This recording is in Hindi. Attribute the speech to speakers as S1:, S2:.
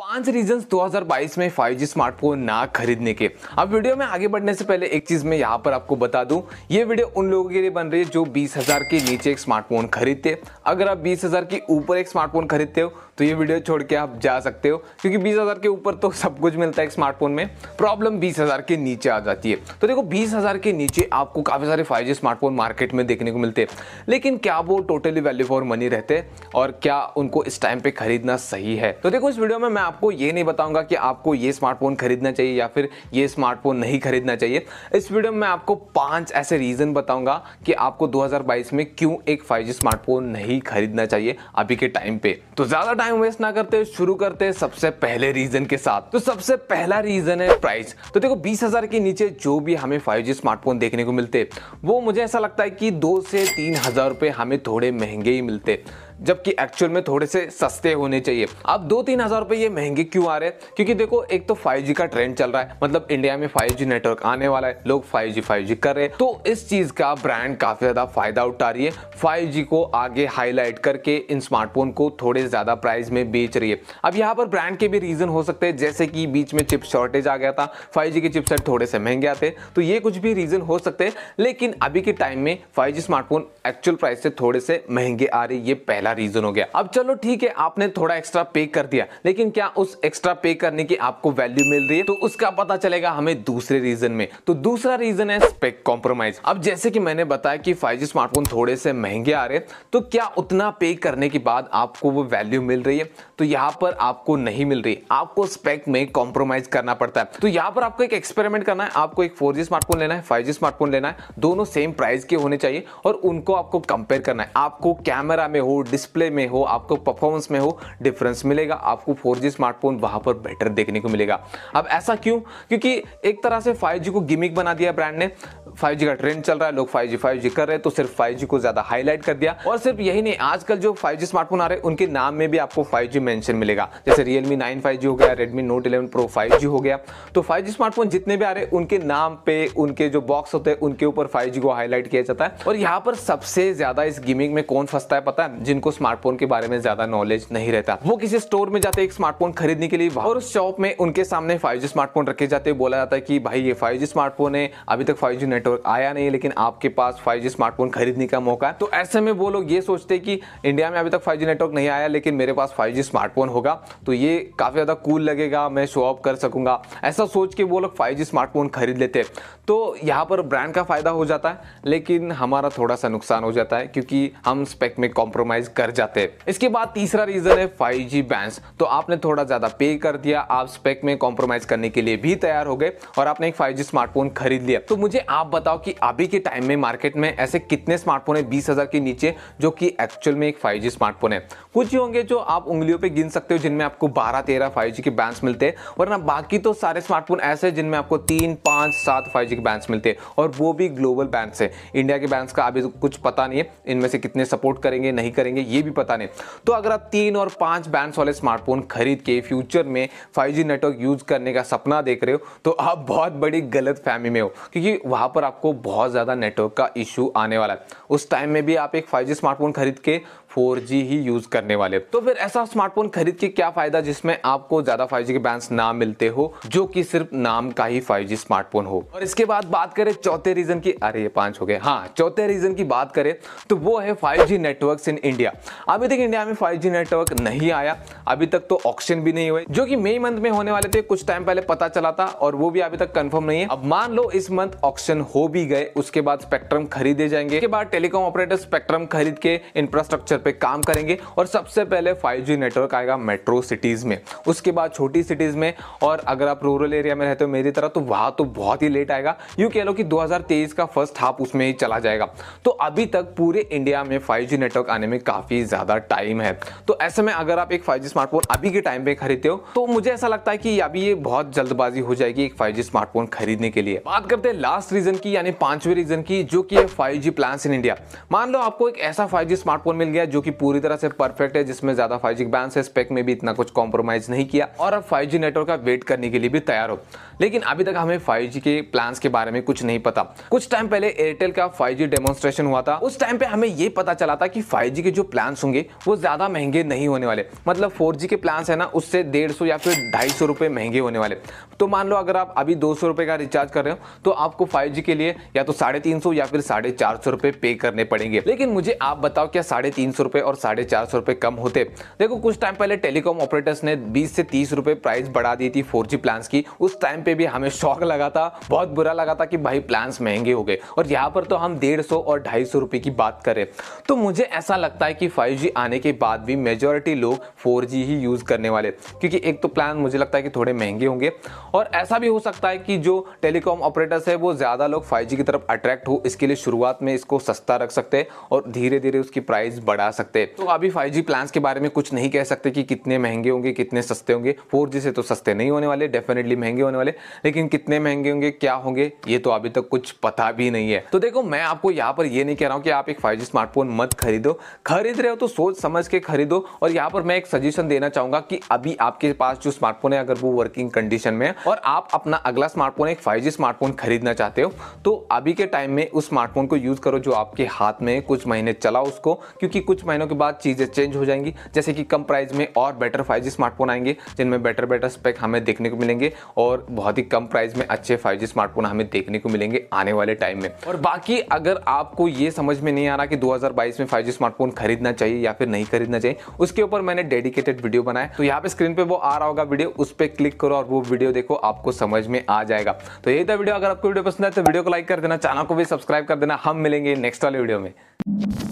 S1: पांच रीजंस 2022 में 5G स्मार्टफोन ना खरीदने के अब वीडियो में आगे बढ़ने से पहले एक चीज़ मैं यहाँ पर आपको बता दूं ये वीडियो उन लोगों के लिए बन रही है जो 20,000 के नीचे एक स्मार्टफोन खरीदते अगर आप 20,000 के ऊपर एक स्मार्टफोन खरीदते हो तो ये वीडियो छोड़ के आप जा सकते हो क्योंकि हजार के ऊपर तो सब कुछ मिलता है स्मार्टफोन में प्रॉब्लम हजार के नीचे आ जाती है तो देखो हजार के नीचे आपको काफ़ी सारे फाइव स्मार्टफोन मार्केट में देखने को मिलते हैं लेकिन क्या वो टोटली वैल्यू फॉर मनी रहते और क्या उनको इस टाइम पे खरीदना सही है तो देखो इस वीडियो में मैं आपको ये नहीं बताऊंगा कि आपको ये स्मार्टफोन खरीदना चाहिए या फिर ये स्मार्टफोन नहीं खरीदना चाहिए इस वीडियो में मैं आपको पांच ऐसे रीज़न बताऊंगा कि आपको 2022 में क्यों एक 5G स्मार्टफोन नहीं खरीदना चाहिए अभी के टाइम पे तो ज़्यादा टाइम वेस्ट ना करते शुरू करते सबसे पहले रीज़न के साथ तो सबसे पहला रीज़न है प्राइस तो देखो बीस के नीचे जो भी हमें फाइव स्मार्टफोन देखने को मिलते वो मुझे ऐसा लगता है कि दो से तीन हज़ार हमें थोड़े महंगे ही मिलते जबकि एक्चुअल में थोड़े से सस्ते होने चाहिए अब दो तीन हज़ार रुपए ये महंगे क्यों आ रहे हैं क्योंकि देखो एक तो 5G का ट्रेंड चल रहा है मतलब इंडिया में 5G नेटवर्क आने वाला है लोग 5G 5G कर रहे हैं तो इस चीज़ का ब्रांड काफ़ी ज़्यादा फायदा उठा रही है जी को आगे हाईलाइट करके इन स्मार्टफोन को थोड़े ज़्यादा प्राइस में बेच रही है अब यहाँ पर ब्रांड के भी रीज़न हो सकते हैं जैसे कि बीच में चिप शॉर्टेज आ गया था फाइव के चिप थोड़े से महंगे आते तो ये कुछ भी रीज़न हो सकते हैं लेकिन अभी के टाइम में फाइव स्मार्टफोन एक्चुअल प्राइस से थोड़े से महंगे आ रहे ये पहला पहला रीजन हो गया अब चलो ठीक है आपने थोड़ा एक्स्ट्रा पे कर दिया लेकिन क्या उस एक्स्ट्रा पे करने की आपको वैल्यू मिल रही है तो उसका पता चलेगा हमें दूसरे रीजन में तो दूसरा रीजन है स्पेक कॉम्प्रोमाइज अब जैसे कि मैंने बताया कि फाइव स्मार्टफोन थोड़े से महंगे आ रहे हैं तो क्या उतना पे करने के बाद आपको वो वैल्यू मिल रही है तो यहाँ पर आपको नहीं मिल रही आपको स्पेक में कॉम्प्रोमाइज करना पड़ता है तो यहाँ पर आपको एक एक्सपेरिमेंट करना है आपको एक फोर स्मार्टफोन लेना है फाइव स्मार्टफोन लेना है दोनों सेम प्राइस के होने चाहिए और उनको आपको कंपेयर करना है आपको कैमरा में हो डिस्प्ले में हो आपको परफॉर्मेंस में हो डिफरेंस मिलेगा आपको फोर स्मार्टफोन वहां पर बेटर देखने को मिलेगा अब ऐसा क्यों क्योंकि एक तरह से फाइव को गिमिक बना दिया ब्रांड ने फाइव का ट्रेंड चल रहा है लोग फाइव जी कर रहे हैं तो सिर्फ फाइव को ज्यादा हाईलाइट कर दिया और सिर्फ यही नहीं आजकल जो फाइव स्मार्टफोन आ रहे हैं उनके नाम में भी आपको फाइव जी मेंशन मिलेगा जैसे रियलमी नाइन फाइव हो गया Redmi note eleven pro five हो गया तो फाइव स्मार्टफोन जितने भी आ रहे हैं उनके नाम पे उनके जो बॉक्स होते हैं उनके ऊपर फाइव को हाईलाइट किया जाता है और यहाँ पर सबसे ज्यादा इस गेमिंग में कौन फंसता है पता है जिनको उनको स्मार्टफोन के बारे में ज्यादा नॉलेज नहीं रहता वो किसी स्टोर में जाते एक स्मार्टफोन खरीदने के लिए और उस शॉप में उनके सामने फाइव स्मार्टफोन रखे जाते बोला जाता है कि भाई ये फाइव स्मार्टफोन है अभी तक फाइव नेटवर्क आया नहीं लेकिन आपके पास फाइव स्मार्टफोन खरीदने का मौका तो ऐसे में वो लोग ये सोचते कि इंडिया में अभी तक फाइव नेटवर्क नहीं आया लेकिन मेरे पास फाइव स्मार्टफोन होगा तो ये काफ़ी ज़्यादा कूल लगेगा मैं शो ऑफ कर सकूंगा ऐसा सोच के वो लोग फाइव स्मार्टफोन खरीद लेते हैं तो यहाँ पर ब्रांड का फ़ायदा हो जाता है लेकिन हमारा थोड़ा सा नुकसान हो जाता है क्योंकि हम स्पेक में कॉम्प्रोमाइज़ कर जाते इसके बाद तीसरा रीजन है फाइव जी बैंड्स तो आपने थोड़ा ज्यादा पे कर दिया आप स्पेक में कॉम्प्रोमाइज करने के लिए भी तैयार हो गए और आपने एक फाइव स्मार्टफोन खरीद लिया तो मुझे आप बताओ कि अभी के टाइम में मार्केट में ऐसे कितने स्मार्टफोन है बीस के नीचे जो कि एक्चुअल में एक फाइव स्मार्टफोन है कुछ ही होंगे जो आप उंगलियों पर गिन सकते हो जिनमें आपको बारह तेरह फाइव के बैंस मिलते हैं वरना बाकी तो सारे स्मार्टफोन ऐसे जिनमें आपको तीन पांच सात फाइव के बैंस मिलते हैं और वो भी ग्लोबल बैंड्स है इंडिया के बैंड्स का अभी कुछ पता नहीं है इनमें से कितने सपोर्ट करेंगे नहीं करेंगे ये भी पता नहीं तो अगर आप तीन और पांच बैंड वाले स्मार्टफोन खरीद के फ्यूचर में फाइव नेटवर्क यूज़ करने का सपना देख रहे हो तो आप बहुत बड़ी गलत फहमी में हो क्योंकि वहां पर आपको बहुत ज़्यादा नेटवर्क का इश्यू आने वाला है उस टाइम में भी आप एक फाइव स्मार्टफोन खरीद के फोर ही यूज़ करने वाले तो फिर ऐसा स्मार्टफोन खरीद के क्या फ़ायदा जिसमें आपको ज़्यादा फाइव के बैंड ना मिलते हो जो की सिर्फ नाम का ही फाइव स्मार्टफोन हो और इसके बाद बात करें चौथे रीज़न की अरे ये पांच हो गए हाँ चौथे रीज़न की बात करें तो वो है फाइव नेटवर्क इन इंडिया अभी तक इंडिया में फाइव जी नेटवर्क नहीं आया अभी तक तो ऑक्शन भी नहीं हुए जो कि मई मंथ में होने वाले थे कुछ टाइम पहले पता चला था और वो भी अभी तक कंफर्म नहीं है अब मान लो इस मंथ ऑक्शन हो भी गए उसके बाद स्पेक्ट्रम खरीदे जाएंगे इसके बाद टेलीकॉम ऑपरेटर स्पेक्ट्रम खरीद के इंफ्रास्ट्रक्चर पे काम करेंगे और सबसे पहले 5G नेटवर्क आएगा मेट्रो सिटीज़ में उसके बाद छोटी सिटीज़ में और अगर आप रूरल एरिया में रहते हो मेरी तरह तो वहाँ तो बहुत ही लेट आएगा यूँ कह लो कि 2023 का फर्स्ट हाफ उसमें ही चला जाएगा तो अभी तक पूरे इंडिया में 5G नेटवर्क आने में काफ़ी ज़्यादा टाइम है तो ऐसे में अगर आप एक फाइव स्मार्टफोन अभी के टाइम पे खरीदते हो तो मुझे ऐसा लगता है कि अभी ये बहुत जल्दबाजी हो जाएगी एक फाइव स्मार्टफोन खरीदने के लिए बात करते हैं लास्ट रीजन की यानी पांचवें रीजन की जो कि है 5G प्लान्स इन इंडिया मान लो आपको एक ऐसा फाइव स्मार्टफोन मिल गया जो जो कि पूरी तरह से परफेक्ट है जिसमें ज़्यादा फाइव जी बैंस है स्पेक में भी इतना कुछ कॉम्प्रोमाइज़ नहीं किया और अब फाइव जी नेटवर्क का वेट करने के लिए भी तैयार हो लेकिन अभी तक हमें फाइव जी के प्लान के बारे में कुछ नहीं पता कुछ टाइम पहले एयरटेल का फाइव जी डेमोन्स्ट्रेशन हुआ था उस टाइम पे हमें ये पता चला था कि फाइव जी के जो प्लान होंगे वो ज़्यादा महंगे नहीं होने वाले मतलब फोर जी के प्लान है ना उससे डेढ़ सौ या फिर ढाई सौ रुपए महंगे होने वाले तो मान लो अगर आप अभी दो सौ रुपए का रिचार्ज कर रहे हो तो आपको फाइव जी के लिए या तो साढ़े तीन सौ या फिर साढ़े चार सौ रुपए पे करने पड़ेंगे लेकिन मुझे आप बताओ क्या साढ़े तीन सौ और साढ़े चार सौ रुपए कम होते देखो कुछ टाइम पहले टेलीकॉम ऑपरेटर्स ने बीस से तीस रुपए प्राइस बढ़ा दी थी फोर जी प्लान की उस टाइम पे भी हमें शौक लगा था बहुत बुरा लगा था कि भाई प्लान्स महंगे हो गए और यहाँ पर तो हम डेढ़ सौ और ढाई सौ की बात करें तो मुझे ऐसा लगता है कि फाइव जी आने के बाद भी मेजोरिटी लोग फोर जी ही यूज़ करने वाले क्योंकि एक तो प्लान मुझे लगता है कि थोड़े महंगे होंगे और ऐसा भी हो सकता है कि जो टेलीकॉम ऑपरेटर्स है वो ज़्यादा लोग फाइव की तरफ अट्रैक्ट हो इसके लिए शुरुआत में इसको सस्ता रख सकते हैं और धीरे धीरे उसकी प्राइस बढ़ा जा सकते तो अभी फाइव जी के बारे में कुछ नहीं कह सकते कि कितने महंगे होंगे कितने सस्ते होंगे फोर से तो सस्ते नहीं होने वाले डेफिनेटली महंगे होने वाले लेकिन कितने महंगे होंगे क्या होंगे ये तो अभी तक कुछ पता भी नहीं है तो देखो मैं आपको यहाँ पर ये नहीं कह रहा हूँ कि आप एक फाइव स्मार्टफोन मत खरीदो खरीद रहे हो तो सोच समझ के खरीदो और यहाँ पर मैं एक सजेशन देना चाहूंगा कि अभी आपके पास जो स्मार्टफोन है अगर वो वर्किंग कंडीशन में है और आप अपना अगला स्मार्टफोन एक फाइव स्मार्टफोन खरीदना चाहते हो तो अभी के टाइम में उस स्मार्टफोन को यूज करो जो आपके हाथ में कुछ महीने चला उसको क्योंकि कुछ कुछ महीनों के बाद चीज़ें चेंज हो जाएंगी जैसे कि कम प्राइस में और बेटर फाइव स्मार्टफोन आएंगे जिनमें बेटर बेटर स्पेक हमें देखने को मिलेंगे और बहुत ही कम प्राइस में अच्छे फाइव स्मार्टफोन हमें देखने को मिलेंगे आने वाले टाइम में और बाकी अगर आपको ये समझ में नहीं आ रहा कि 2022 में फाइव स्मार्टफोन खरीदना चाहिए या फिर नहीं खरीदना चाहिए उसके ऊपर मैंने डेडिकेटेड वीडियो बनाया तो यहाँ पे स्क्रीन पे वो आ रहा होगा वीडियो उस पर क्लिक करो और वो वीडियो देखो आपको समझ में आ जाएगा तो यही था वीडियो अगर आपको वीडियो पसंद है तो वीडियो को लाइक कर देना चैनल को भी सब्सक्राइब कर देना हम मिलेंगे नेक्स्ट वाले वीडियो में